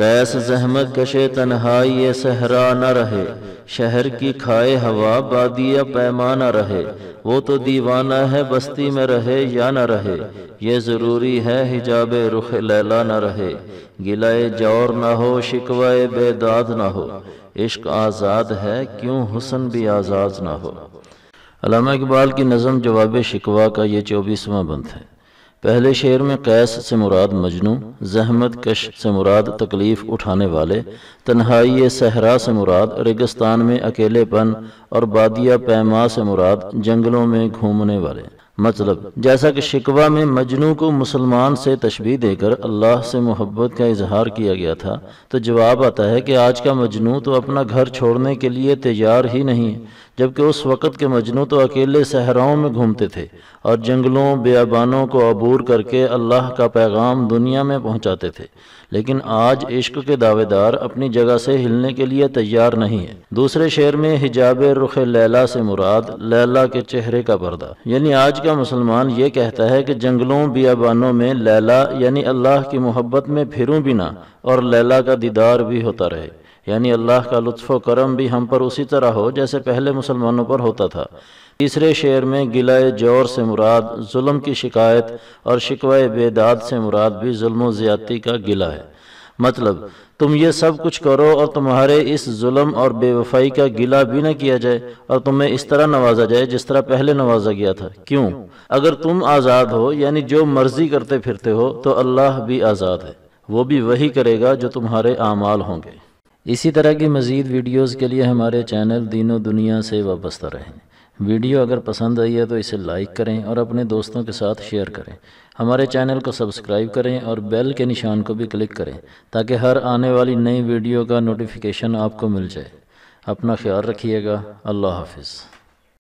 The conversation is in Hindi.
कैस जहमत कशे तनहाई ये सहरा न रहे शहर की खाए हवा बादिया पैमाना रहे वो तो दीवाना है बस्ती में रहे या न रहे ये ज़रूरी है हिजाब रुख लैला न रहे गिलाए जौर न हो शिकवाए बेदाद न हो इश्क आज़ाद है क्यों हुसन भी आज़ाद न हो अलामा इकबाल की नज़म जवाब शिकवा का ये चौबीसवा बंद है पहले शेर में कैस से मुराद मजनू जहमत कश से मुराद तकलीफ़ उठाने वाले तन्हाई सहरा से मुराद रेगिस्तान में अकेलेपन और बादिया पैमा से मुराद जंगलों में घूमने वाले मतलब जैसा कि शिकवा में मजनू को मुसलमान से तशबी देकर अल्लाह से मोहब्बत का इजहार किया गया था तो जवाब आता है कि आज का मजनू तो अपना घर छोड़ने के लिए तैयार ही नहीं है जबकि उस वक़्त के मजनू तो अकेले सहराओं में घूमते थे और जंगलों बेबानों को अबूर करके अल्लाह का पैगाम दुनिया में पहुँचाते थे लेकिन आज इश्क के दावेदार अपनी जगह से हिलने के लिए तैयार नहीं है दूसरे शेर में हिजाब रुख लैला से मुराद लैला के चेहरे का पर्दा यानी आज का मुसलमान ये कहता है कि जंगलों बियाबानों में लैला यानी अल्लाह की मोहब्बत में फिरूं भी ना और लैला का दीदार भी होता रहे यानी अल्लाह का लुत्फ़ करम भी हम पर उसी तरह हो जैसे पहले मुसलमानों पर होता था तीसरे शेर में गिलाए जोर से मुराद जुल्म की शिकायत और शिकवा बेदाद से मुराद भी जुल्म ज़्यादती का गिला है मतलब तुम ये सब कुछ करो और तुम्हारे इस जुल्म और बेवफाई का गिला भी न किया जाए और तुम्हें इस तरह नवाजा जाए जिस तरह पहले नवाजा गया था क्यों अगर तुम आज़ाद हो यानी जो मर्जी करते फिरते हो तो अल्लाह भी आज़ाद है वो भी वही करेगा जो तुम्हारे आमाल होंगे इसी तरह की मज़ीद वीडियोज़ के लिए हमारे चैनल दीनों दुनिया से वाबस्ता रहें वीडियो अगर पसंद आई है तो इसे लाइक करें और अपने दोस्तों के साथ शेयर करें हमारे चैनल को सब्सक्राइब करें और बेल के निशान को भी क्लिक करें ताकि हर आने वाली नई वीडियो का नोटिफिकेशन आपको मिल जाए अपना ख्याल रखिएगा अल्लाह हाफिज़